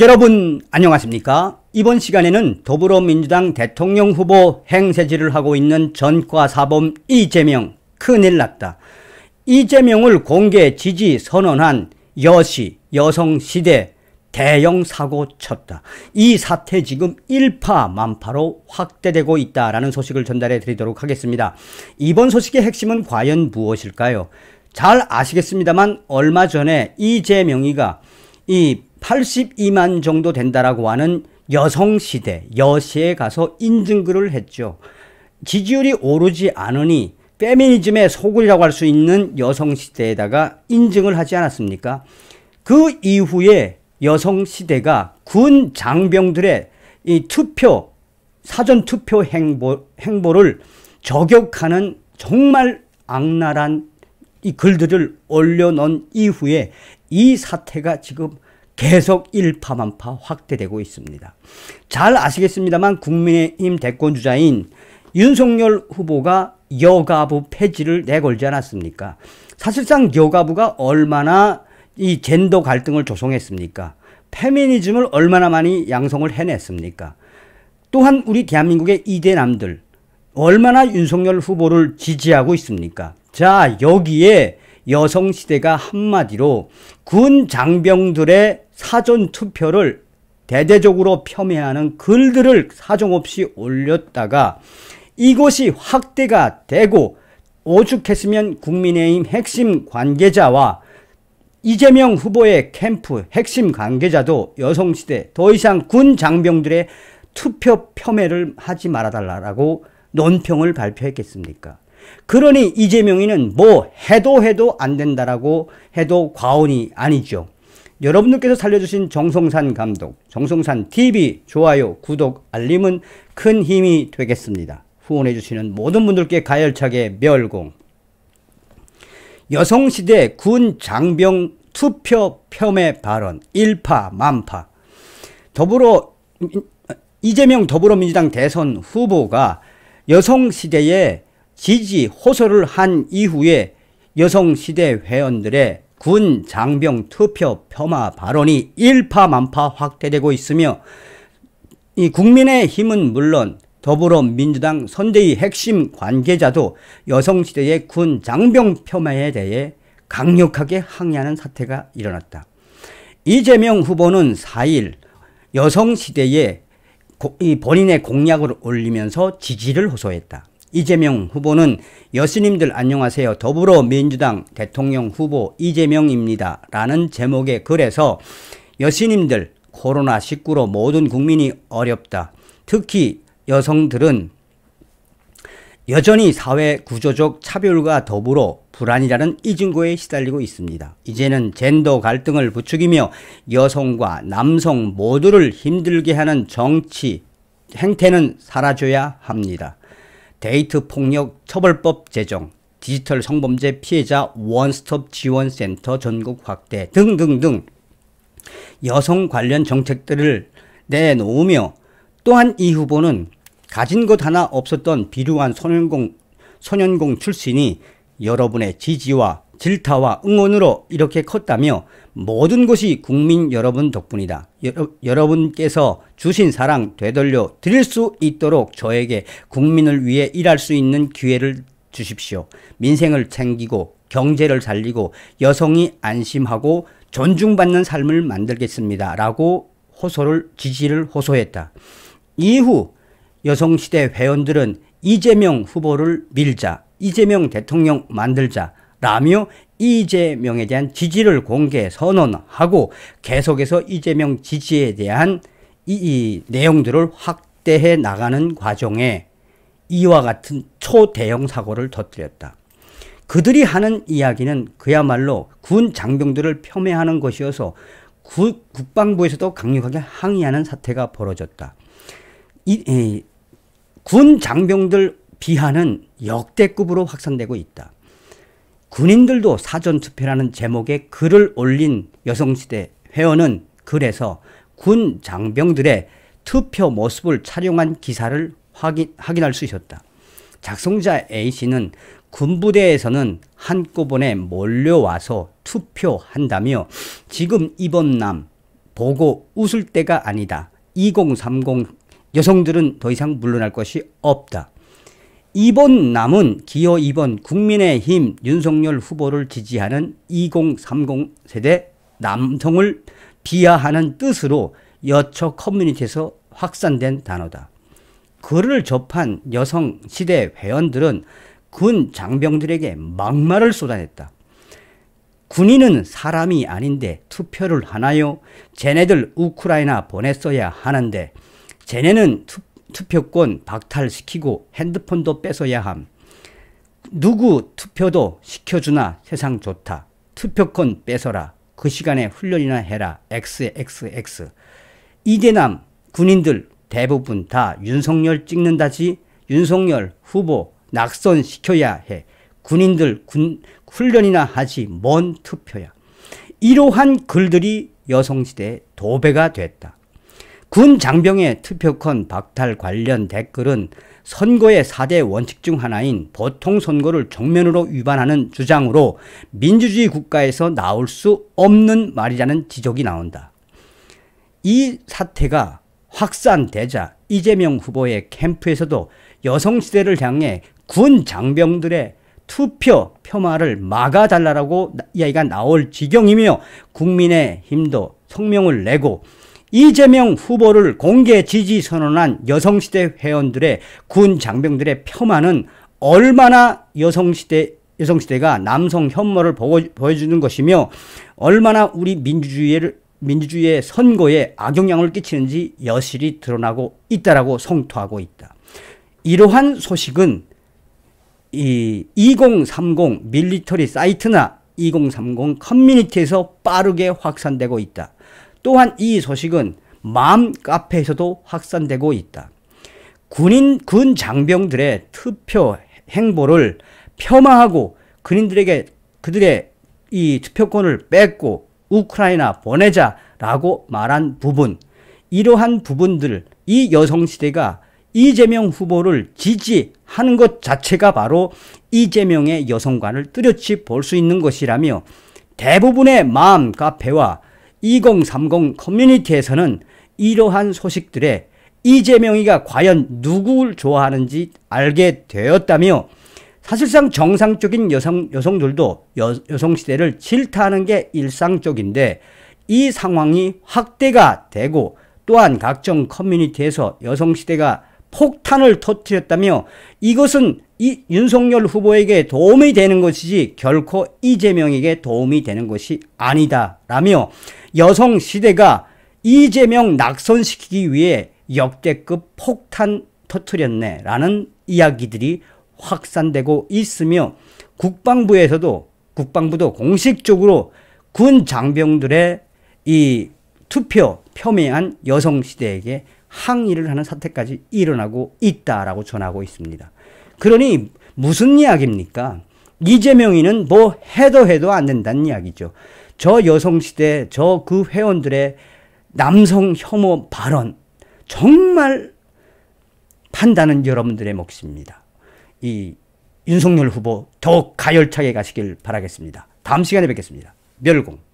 여러분 안녕하십니까? 이번 시간에는 더불어민주당 대통령 후보 행세지를 하고 있는 전과사범 이재명 큰일 났다. 이재명을 공개 지지 선언한 여시 여성시대 대형 사고 쳤다. 이 사태 지금 일파만파로 확대되고 있다라는 소식을 전달해 드리도록 하겠습니다. 이번 소식의 핵심은 과연 무엇일까요? 잘 아시겠습니다만 얼마 전에 이재명이가 이 82만 정도 된다라고 하는 여성시대, 여시에 가서 인증글을 했죠. 지지율이 오르지 않으니 페미니즘의 소굴이라고 할 수 있는 여성시대에다가 인증을 하지 않았습니까? 그 이후에 여성시대가 군 장병들의 이 투표, 사전 투표 행보, 행보를 저격하는 정말 악랄한 이 글들을 올려놓은 이후에 이 사태가 지금 계속 일파만파 확대되고 있습니다. 잘 아시겠습니다만 국민의힘 대권 주자인 윤석열 후보가 여가부 폐지를 내걸지 않았습니까? 사실상 여가부가 얼마나 이 젠더 갈등을 조성했습니까? 페미니즘을 얼마나 많이 양성을 해냈습니까? 또한 우리 대한민국의 이대남들 얼마나 윤석열 후보를 지지하고 있습니까? 자, 여기에 여성시대가 한마디로 군 장병들의 사전 투표를 대대적으로 폄훼하는 글들을 사정없이 올렸다가 이것이 확대가 되고 오죽했으면 국민의힘 핵심 관계자와 이재명 후보의 캠프 핵심 관계자도 여성시대 더 이상 군 장병들의 투표 폄훼를 하지 말아달라고 논평을 발표했겠습니까? 그러니 이재명이는 뭐 해도 해도 안 된다라고 해도 과언이 아니죠. 여러분들께서 살려주신 정성산 감독, 정성산 TV 좋아요, 구독, 알림은 큰 힘이 되겠습니다. 후원해주시는 모든 분들께 가열차게 멸공. 여성시대 군 장병 투표 폄훼 발언, 일파, 만파. 더불어, 이재명 더불어민주당 대선 후보가 여성시대에 지지 호소를 한 이후에 여성시대 회원들의 군 장병 투표 폄하 발언이 일파만파 확대되고 있으며 이 국민의 힘은 물론 더불어민주당 선대위 핵심 관계자도 여성시대의 군 장병 폄하에 대해 강력하게 항의하는 사태가 일어났다. 이재명 후보는 4일 여성시대에 본인의 공약을 올리면서 지지를 호소했다. 이재명 후보는 여스님들 안녕하세요. 더불어민주당 대통령 후보 이재명입니다. 라는 제목의 글에서 여스님들 코로나19로 모든 국민이 어렵다. 특히 여성들은 여전히 사회 구조적 차별과 더불어 불안이라는 이중고에 시달리고 있습니다. 이제는 젠더 갈등을 부추기며 여성과 남성 모두를 힘들게 하는 정치 행태는 사라져야 합니다. 데이트 폭력 처벌법 제정, 디지털 성범죄 피해자 원스톱 지원센터 전국 확대 등등등 여성 관련 정책들을 내놓으며 또한 이 후보는 가진 것 하나 없었던 비루한 소년공, 소년공 출신이 여러분의 지지와 질타와 응원으로 이렇게 컸다며 모든 것이 국민 여러분 덕분이다. 여러, 분께서 주신 사랑 되돌려 드릴 수 있도록 저에게 국민을 위해 일할 수 있는 기회를 주십시오. 민생을 챙기고 경제를 살리고 여성이 안심하고 존중받는 삶을 만들겠습니다. 라고 호소를 지지를 호소했다. 이후 여성시대 회원들은 이재명 후보를 밀자, 이재명 대통령 만들자, 라며 이재명에 대한 지지를 공개 선언하고 계속해서 이재명 지지에 대한 이, 이 내용들을 확대해 나가는 과정에 이와 같은 초대형 사고를 터뜨렸다. 그들이 하는 이야기는 그야말로 군 장병들을 폄훼하는 것이어서 구, 국방부에서도 강력하게 항의하는 사태가 벌어졌다. 이, 이, 군 장병들 비하는 역대급으로 확산되고 있다. 군인들도 사전투표라는 제목의 글을 올린 여성시대 회원은 글에서 군 장병들의 투표 모습을 촬영한 기사를 확인, 확인할 수 있었다. 작성자 A씨는 군부대에서는 한꺼번에 몰려와서 투표한다며 지금 이번 남 보고 웃을 때가 아니다. 2030 여성들은 더 이상 물러날 것이 없다. 이번 남은 기호 2번 국민의힘 윤석열 후보를 지지하는 2030 세대 남성을 비하하는 뜻으로 여초 커뮤니티에서 확산된 단어다. 글을 접한 여성 시대 회원들은 군 장병들에게 막말을 쏟아냈다. 군인은 사람이 아닌데 투표를 하나요? 쟤네들 우크라이나 보냈어야 하는데 쟤네는 투표 투표권 박탈시키고 핸드폰도 뺏어야 함. 누구 투표도 시켜주나 세상 좋다. 투표권 뺏어라. 그 시간에 훈련이나 해라. XXX. 이대남 군인들 대부분 다 윤석열 찍는다지 윤석열 후보 낙선 시켜야 해. 군인들 군, 훈련이나 하지 뭔 투표야. 이러한 글들이 여성시대의 도배가 됐다. 군 장병의 투표권 박탈 관련 댓글은 선거의 4대 원칙 중 하나인 보통 선거를 정면으로 위반하는 주장으로 민주주의 국가에서 나올 수 없는 말이라는 지적이 나온다. 이 사태가 확산되자 이재명 후보의 캠프에서도 여성시대를 향해 군 장병들의 투표 폄하를 막아달라고 이야기가 나올 지경이며 국민의힘도 성명을 내고 이재명 후보를 공개 지지 선언한 여성시대 회원들의 군 장병들의 폄하는 얼마나 여성시대 여성시대가 남성 혐오를 보여주는 것이며 얼마나 우리 민주주의를 민주주의의 선거에 악영향을 끼치는지 여실히 드러나고 있다라고 성토하고 있다. 이러한 소식은 이 2030 밀리터리 사이트나 2030 커뮤니티에서 빠르게 확산되고 있다. 또한 이 소식은 맘 카페에서도 확산되고 있다. 군인 군 장병들의 투표 행보를 폄하하고 군인들에게 그들의 이 투표권을 뺏고 우크라이나 보내자라고 말한 부분 이러한 부분들 이 여성시대가 이재명 후보를 지지하는 것 자체가 바로 이재명의 여성관을 뚜렷이 볼 수 있는 것이라며 대부분의 마음 카페와 2030 커뮤니티에서는 이러한 소식들에 이재명이가 과연 누구를 좋아하는지 알게 되었다며 사실상 정상적인 여성, 여성들도 여, 여성시대를 질타하는 게 일상적인데 이 상황이 확대가 되고 또한 각종 커뮤니티에서 여성시대가 폭탄을 터뜨렸다며 이것은 이 윤석열 후보에게 도움이 되는 것이지 결코 이재명에게 도움이 되는 것이 아니다라며 여성 시대가 이재명 낙선시키기 위해 역대급 폭탄 터트렸네라는 이야기들이 확산되고 있으며 국방부에서도 국방부도 공식적으로 군 장병들의 이 투표 표명한 여성 시대에게 항의를 하는 사태까지 일어나고 있다라고 전하고 있습니다. 그러니 무슨 이야기입니까? 이재명이는 뭐 해도 해도 안 된다는 이야기죠. 저 여성시대 저 그 회원들의 남성 혐오 발언 정말 판단은 여러분들의 몫입니다. 이 윤석열 후보 더욱 가열차게 가시길 바라겠습니다. 다음 시간에 뵙겠습니다. 멸공.